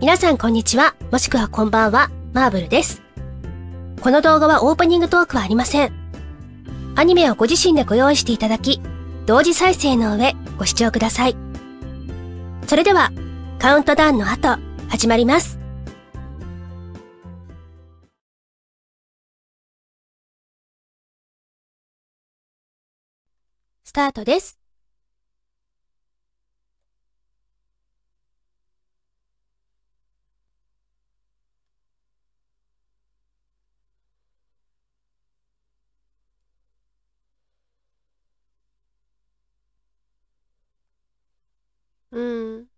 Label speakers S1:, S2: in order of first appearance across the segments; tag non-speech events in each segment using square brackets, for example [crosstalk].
S1: 皆さんこんにちは、
S2: もしくはこんばんは、マーブルです。この動画はオープニングトークはありません。アニメをご自身でご用意していただき、同時再生の上、ご視聴くだ
S1: さい。それでは、カウントダウンの後、始まります。タートです。うん。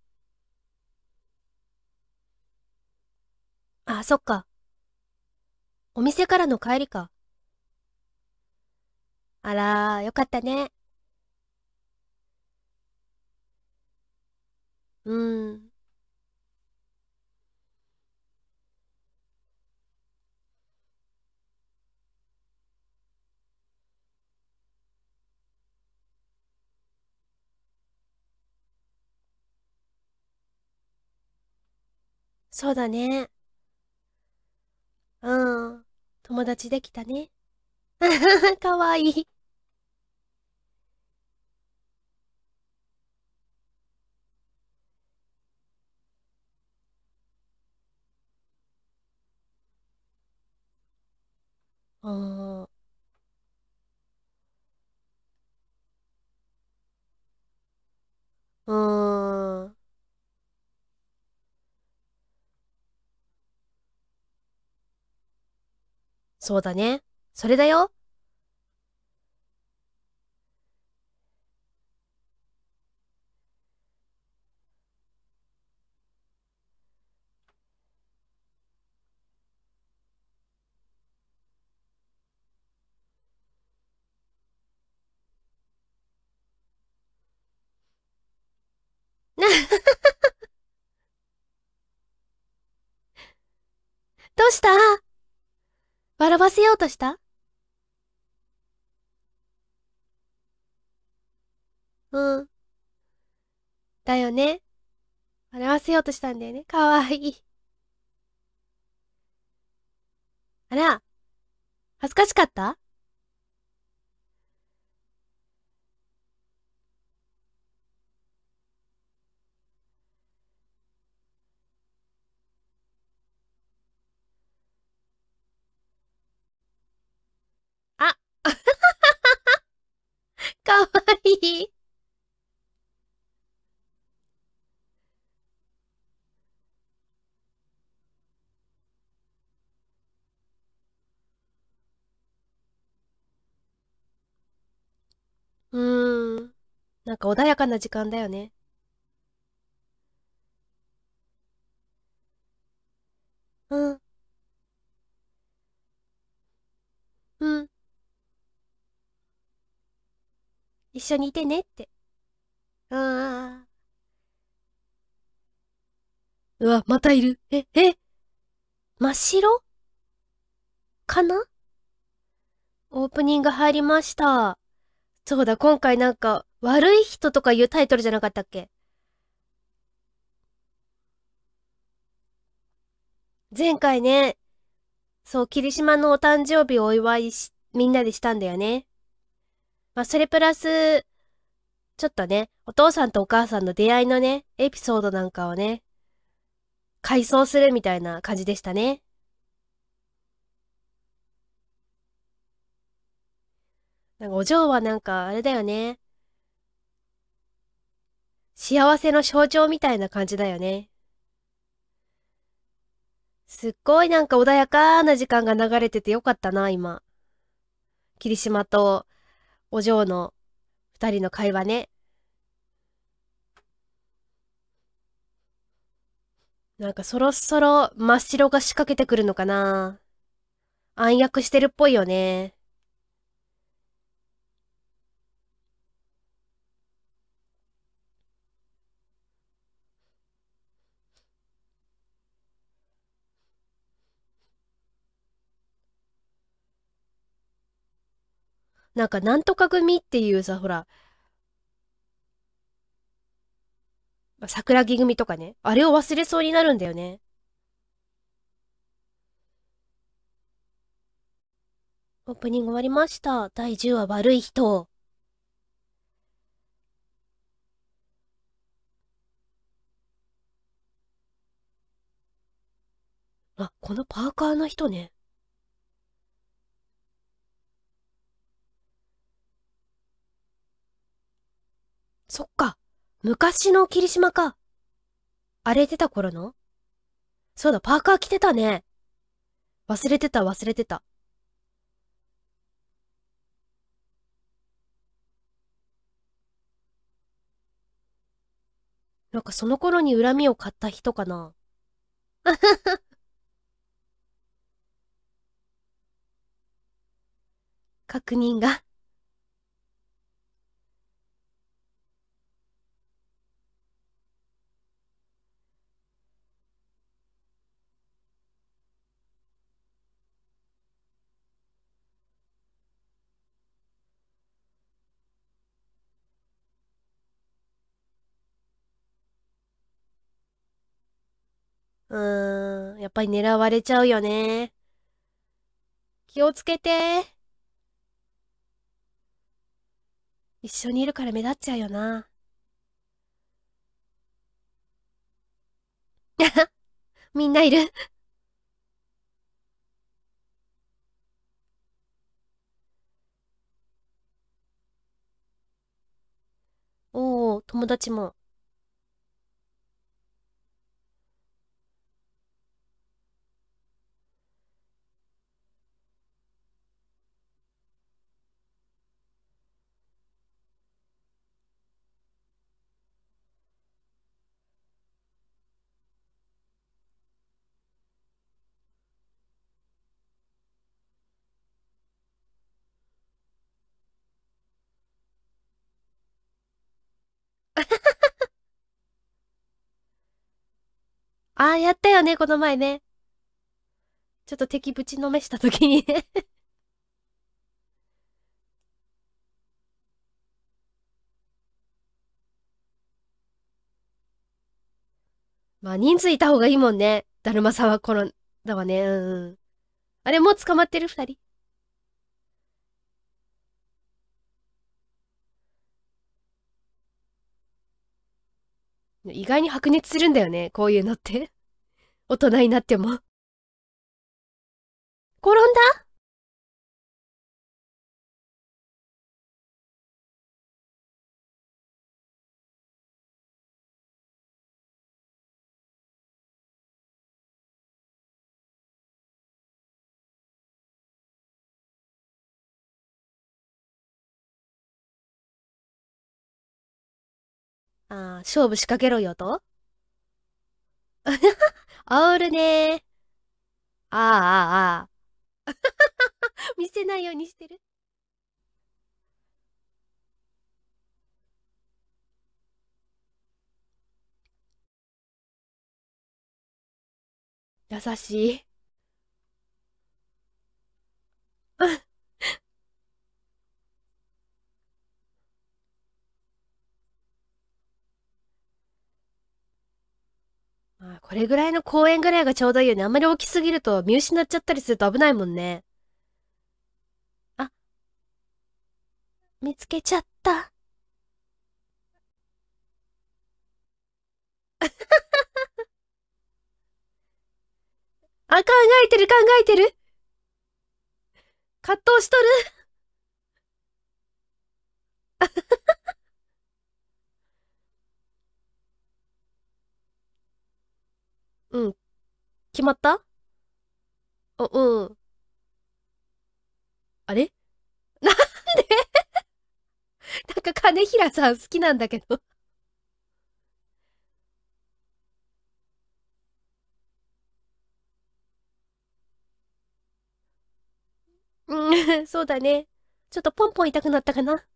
S2: あ、そっか。お店からの帰りか。あら、よかったね。
S1: うん。
S2: そうだね。うん。友達できたね。
S1: かわいい。ああ、うーん。
S2: そうだね。それだよ。うした笑わせようとしたうん。だよね。笑わせようとしたんだよね。かわいい。あら、恥ずかしかったい。[laughs] うーん。なんか穏やかな時間だよね。一緒にいてねって。ああ。うわ、またいる。え、え真っ白かなオープニング入りました。そうだ、今回なんか、悪い人とかいうタイトルじゃなかったっけ前回ね、そう、霧島のお誕生日をお祝いし、みんなでしたんだよね。まあ、それプラス、ちょっとね、お父さんとお母さんの出会いのね、エピソードなんかをね、回想するみたいな感じでしたね。なんかお嬢はなんかあれだよね。幸せの象徴みたいな感じだよね。すっごいなんか穏やかな時間が流れててよかったな、今。霧島とお嬢の二人の会話ね。なんかそろそろ真っ白が仕掛けてくるのかな暗躍してるっぽいよね。なんか、なんとか組っていうさ、ほら、桜木組とかね、あれを忘れそうになるんだよね。オープニング終わりました。第10話悪い人。
S1: あ、このパーカーの人ね。
S2: 昔の霧島か。荒れてた頃のそうだ、パーカー着てたね。忘れてた、忘れてた。なんかその頃に恨みを買った人かな。[laughs]
S1: 確認が。
S2: うーん、やっぱり狙われちゃうよね。気をつけて。一緒にいるから目立っちゃうよな。
S1: [laughs] みんないる
S2: おお、友達も。ああ、やったよね、この前ね。ちょっと敵ぶちのめした時に [laughs] まあ人数いた方がいいもんね。だるまさんはこの、だわね。うん。あれ、もう捕まってる二人
S1: 意外に白熱するんだよね、こういうのって。大人になっても。転んだあ勝負仕掛けろよと [laughs] 煽るねああ、ああ。
S2: 見せないようにしてる。
S1: 優しい。[laughs]
S2: まあ、これぐらいの公園ぐらいがちょうどいいよね。あんまり大きすぎると見失っちゃったりすると危ないもんね。あ、見つけちゃった。あ、考えてる考えてる葛藤しとる
S1: うん。決まった
S2: あ、うん。あれ [laughs] なんでなんか金平さん好きなんだけどうん、[laughs] そうだね。ちょ
S1: っとポンポン痛くなったかな。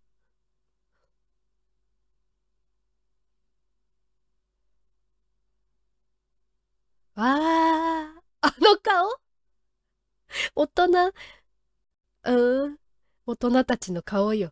S1: わあ、あ
S2: の顔大人、うん、大人たちの顔よ。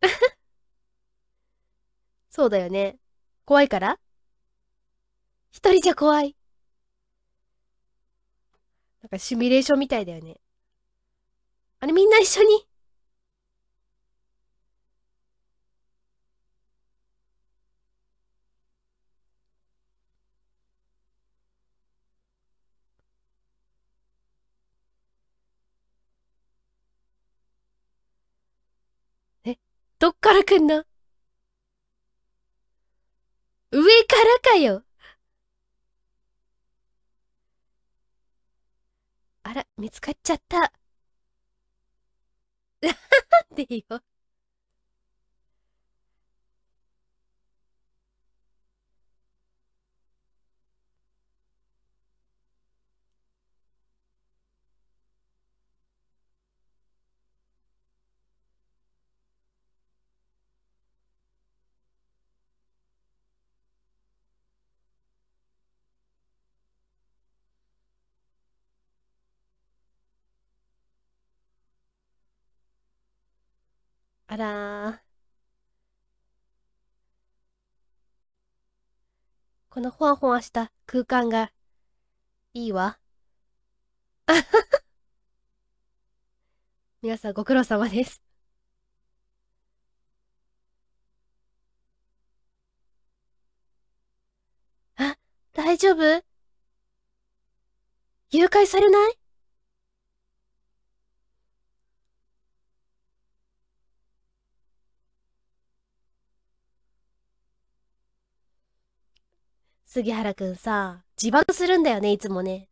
S2: [laughs] そうだよね。怖いから一人じゃ怖い。なんかシミュレーションみたいだよね。あれみんな一緒に。
S1: え、どっから来んの
S2: 上からかよあら、見つかっちゃった。[laughs] なんでよ。あらー。このほわほわした空間が、いいわ。あはは。皆さんご苦労
S1: 様です。あ、大丈夫誘拐されない
S2: 杉原くんさ、自爆するんだよね、いつもね。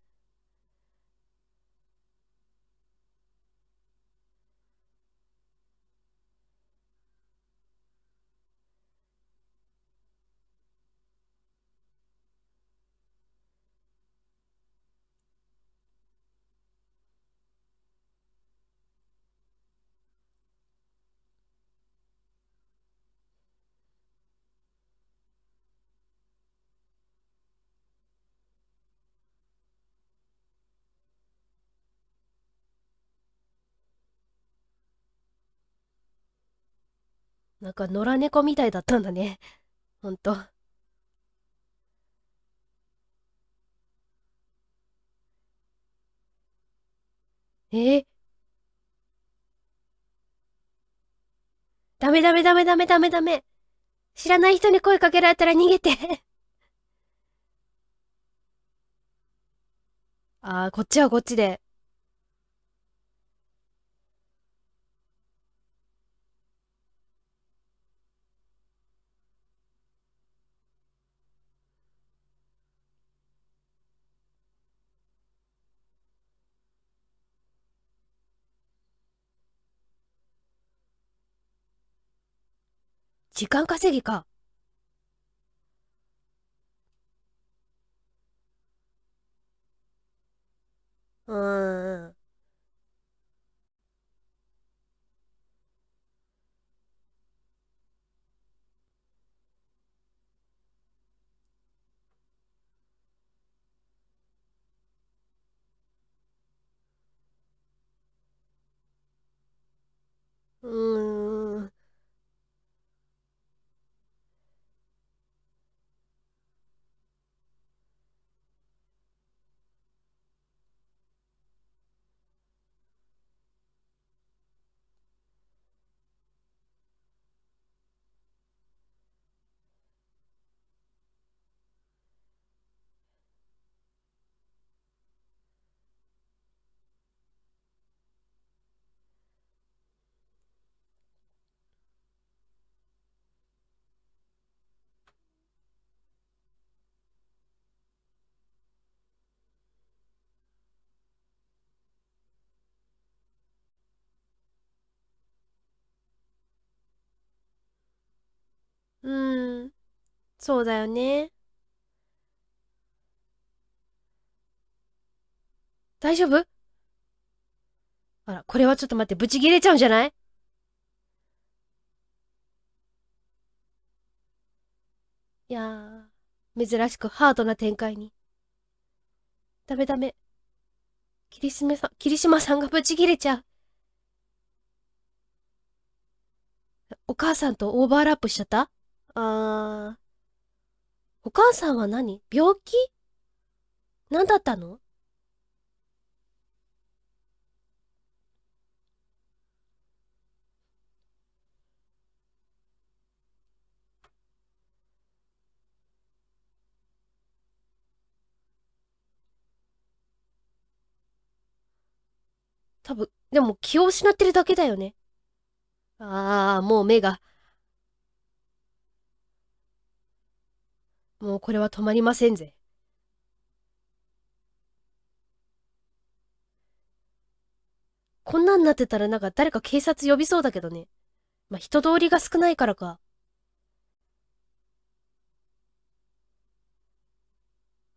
S2: なんか野良猫みたいだったんだね。ほんと。えダメダメダメダメダメダメ。知らない人に声かけられたら逃げて [laughs] ああ、こっちはこっちで時間稼ぎか。そうだよね。大丈夫あら、これはちょっと待って、ブチ切れちゃうんじゃないいやー、珍しくハードな展開に。ダメダメ。霧島さん、霧島さんがブチ切れちゃう。お母さんとオーバーラップしちゃったあー。お母さんは何病気何だったの多分、でも気を失ってるだけだよね。ああ、もう目が。もうこれは止まりませんぜ。こんなんなってたらなんか誰か警察呼びそうだけどね。まあ、人通りが少ないからか。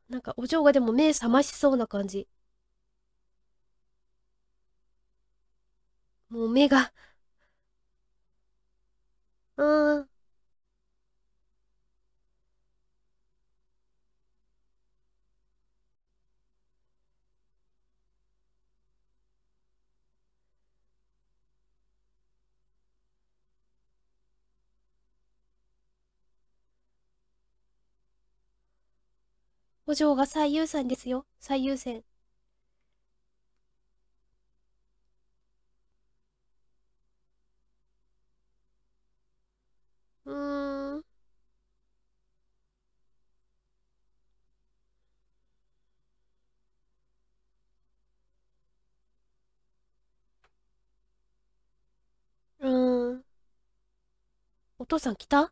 S2: なんかお嬢がでも目覚ましそうな
S1: 感じ。もう目が。うーん。
S2: お嬢が最優先ですよ、最優先。
S1: うん。
S2: うん。お父さん来た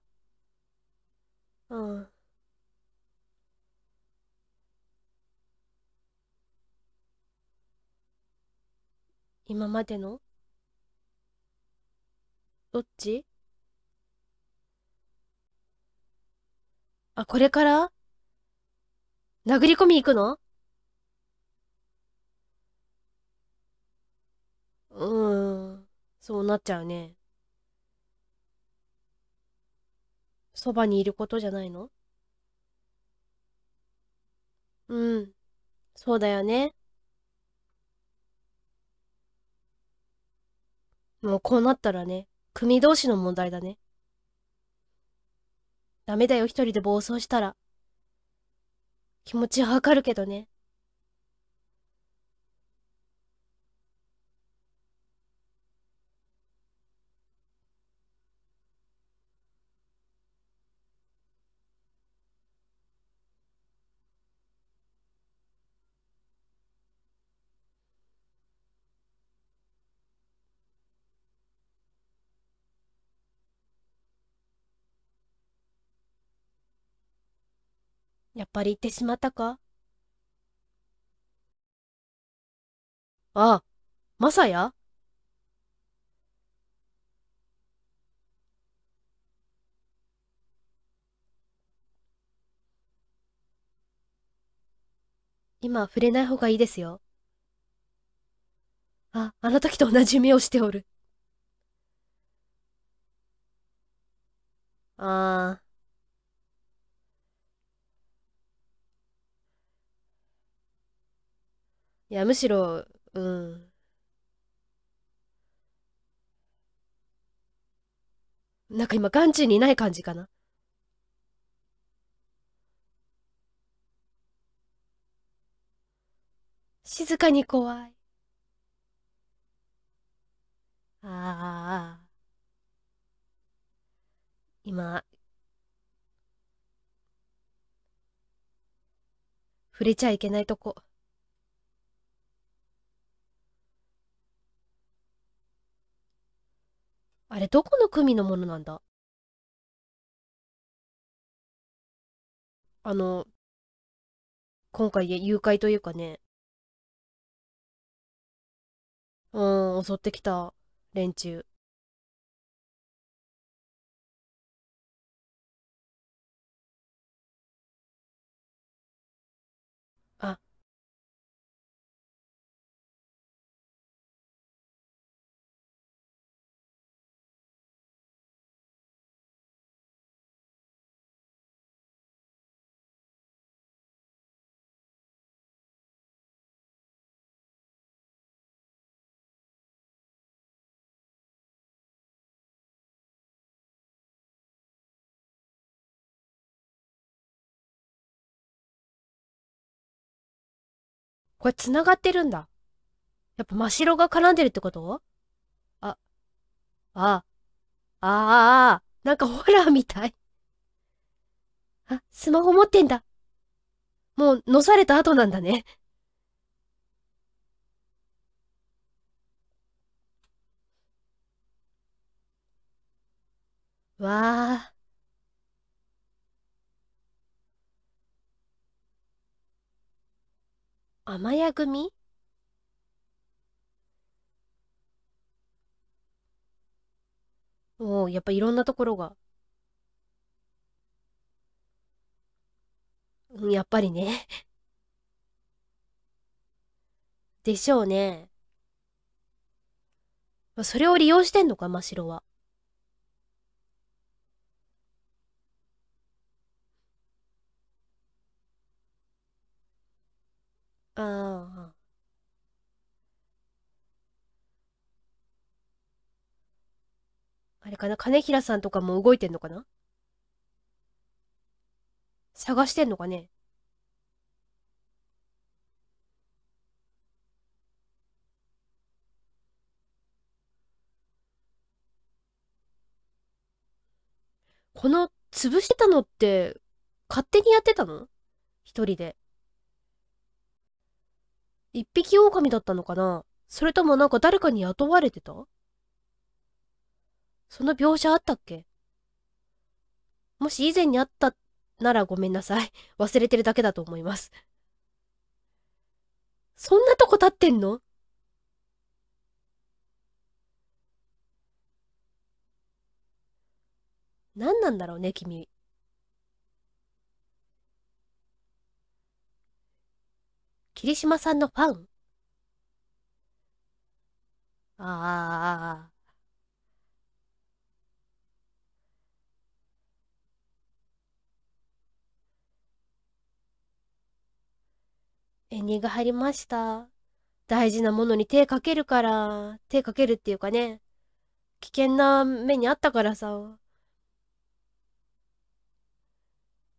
S2: うん。今までのどっちあ、これから殴り込み行くの
S1: うーん、そ
S2: うなっちゃうね。そばにいることじゃないのうん、そうだよね。もうこうなったらね、組同士の問題だね。ダメだよ、一人で暴走したら。気持ちはわかるけどね。やっぱり行ってしまったか
S1: ああ、まさや
S2: 今触れない方がいいですよ。あ、あの時と同じ夢をしておる。
S1: ああ。
S2: いや、むしろ、うん。なんか今、眼中にない感じかな。静かに怖い。ああ。今、触れちゃいけないとこ。
S1: あれどこの組のものなんだあの、今回で誘拐というかね。うん、襲ってきた連中。これ繋がってるんだ。やっぱ真っ白が絡んでるってことあ、
S2: あ、ああ、なんかホラーみたい。あ、スマホ持ってんだ。もう、のされた後なんだね。わあ。雨屋組おお、やっぱいろんなところが。うん、やっぱりねでしょうね。それを利用してんのか、真白は。
S1: ああ。
S2: あれかな金平さんとかも動いてんのかな探してんのかねこの潰してたのって勝手にやってたの一人で。一匹狼だったのかなそれともなんか誰かに雇われてたその描写あったっけもし以前にあったならごめんなさい。忘れてるだけだと思います。そんなとこ立ってんの何なんだろうね、君。霧島さんの
S1: ファンああ。
S2: エンディング入りました。大事なものに手かけるから、手かけるっていうかね、危険な目にあったからさ。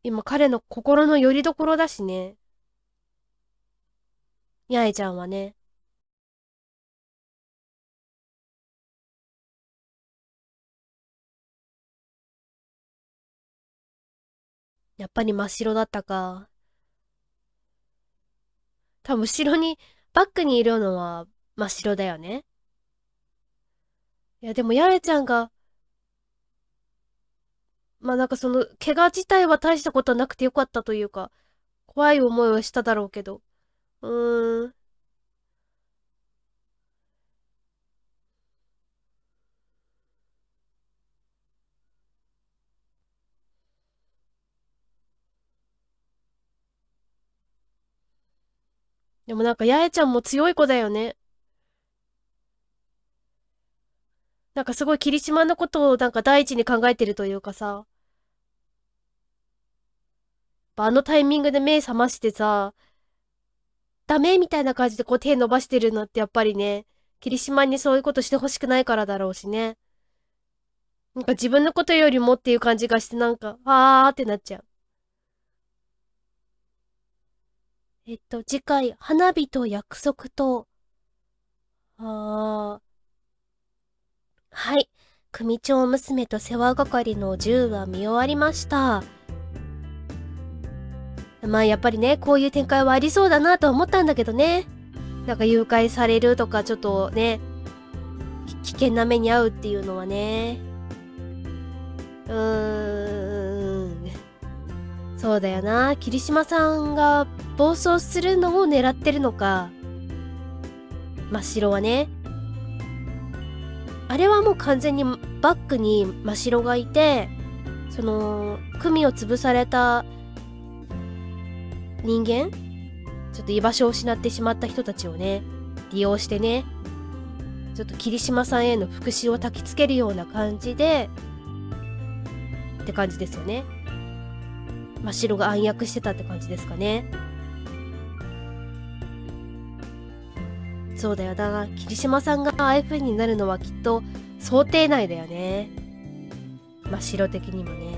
S1: 今彼の心の拠り所だしね。やゃえちゃんはね。やっぱり真っ白だったか。多分後ろ
S2: に、バックにいるのは真っ白だよね。いや、でも八重ちゃんが、まあなんかその、怪我自体は大したことはなくてよかったというか、怖い思いをしただろうけど。
S1: うん。
S2: でもなんか、八重ちゃんも強い子だよね。なんかすごい霧島のことをなんか第一に考えてるというかさ。あのタイミングで目覚ましてさ、ダメみたいな感じでこう手伸ばしてるのってやっぱりね、霧島にそういうことしてほしくないからだろうしね。なんか自分のことよりもっていう感じがしてなんか、あーってなっちゃう。えっと、次回、花火と約束と、あー。はい。組長娘と世話係の10話見終わりました。まあやっぱりね、こういう展開はありそうだなとは思ったんだけどね。なんか誘拐されるとかちょっとね、危険な目に遭うっていうのはね。うーん。そうだよな。霧島さんが暴走するのを狙ってるのか。真っ白はね。あれはもう完全にバックに真っ白がいて、その、組を潰された人間ちょっと居場所を失ってしまった人たちをね、利用してね、ちょっと霧島さんへの復讐を焚きつけるような感じで、って感じですよね。真っ白が暗躍してたって感じですかね。そうだよな。霧島さんがああいう風になるのはきっと想定内だよね。真っ白的にもね。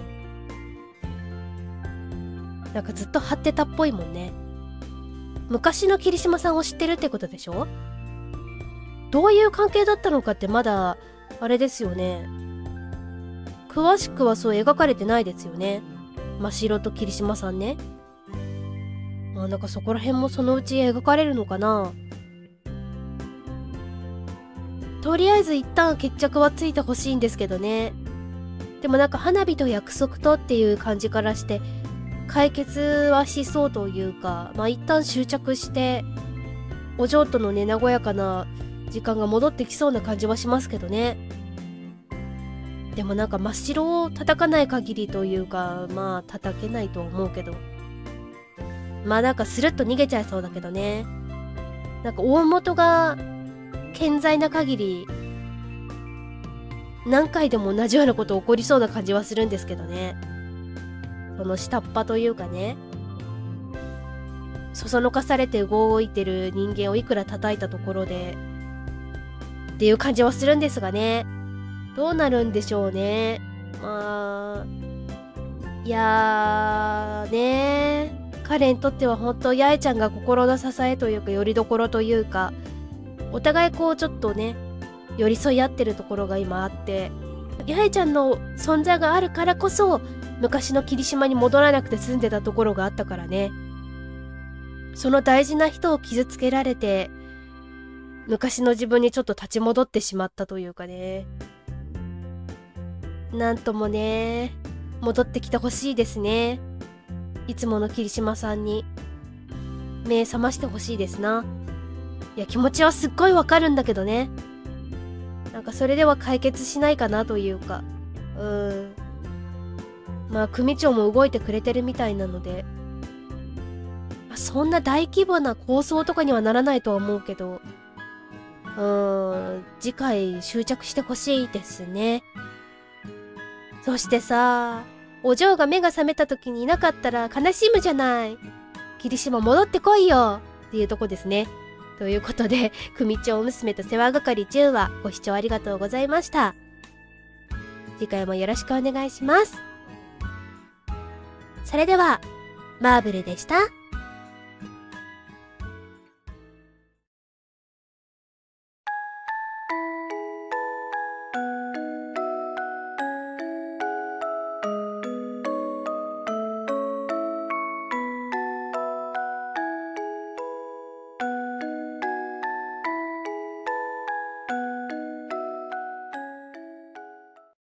S2: なんかずっと張ってたっぽいもんね昔の桐島さんを知ってるってことでしょどういう関係だったのかってまだあれですよね詳しくはそう描かれてないですよね真白と桐島さんねまあなんかそこら辺もそのうち描かれるのかなとりあえず一旦決着はついてほしいんですけどねでもなんか花火と約束とっていう感じからして解決はしそうというか、まあ、一旦執着してお嬢とのね和やかな時間が戻ってきそうな感じはしますけどねでもなんか真っ白を叩かない限りというかまあ叩けないと思うけどまあなんかスルッと逃げちゃいそうだけどねなんか大元が健在な限り何回でも同じようなこと起こりそうな感じはするんですけどね。この下っ端というかねそそのかされて動いてる人間をいくら叩いたところでっていう感じはするんですがねどうなるんでしょうねまあいやーね彼にとっては本当八重ちゃんが心の支えというかよりどころというかお互いこうちょっとね寄り添い合ってるところが今あって八重ちゃんの存在があるからこそ昔の霧島に戻らなくて済んでたところがあったからねその大事な人を傷つけられて昔の自分にちょっと立ち戻ってしまったというかねなんともね戻ってきてほしいですねいつもの霧島さんに目覚ましてほしいですないや気持ちはすっごいわかるんだけどねなんかそれでは解決しないかなというかうんまあ組長も動いてくれてるみたいなのでそんな大規模な構想とかにはならないとは思うけどうーん次回執着してほしいですねそしてさお嬢が目が覚めた時にいなかったら悲しむじゃない霧島戻ってこいよっていうとこですねということで組長娘と世話係10話ご視聴ありがとうございました次回もよろしくお願いします。
S1: それでは、マーブルでした。